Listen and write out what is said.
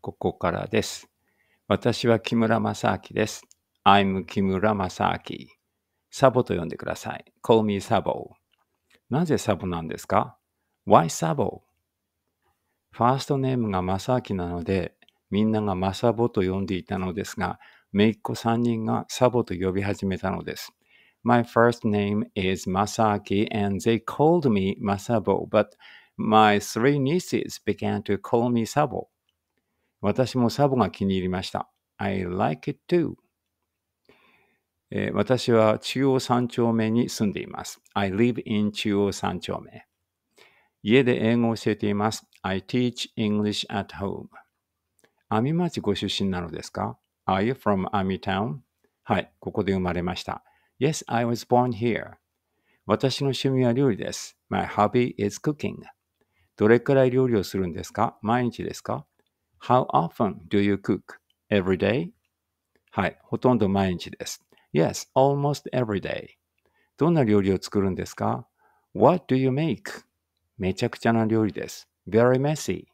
ここからです。私は木村正明です。I'm 木村正明。サボと呼んでください。Call me サボ。なぜサボなんですか ?Why サボファーストネームが正明なので、みんながマサボと呼んでいたのですが、めいっ子3人がサボと呼び始めたのです。My first name is Masaki and they called me Masabo, but my three nieces began to call me Sabo. 私もサボが気に入りました。I like it too. え私は中央三丁目に住んでいます。I live in 中央三丁目。家で英語を教えています。I teach English at home. 阿弥町ご出身なのですか ?Are you from 阿見 town? はい、ここで生まれました。Yes, I was born here. 私の趣味は料理です。My hobby is cooking. どれくらい料理をするんですか毎日ですか How often do you cook? Every day? はい、ほとんど毎日です。Yes, almost every day. どんな料理を作るんですか ?What do you make? めちゃくちゃな料理です。Very messy.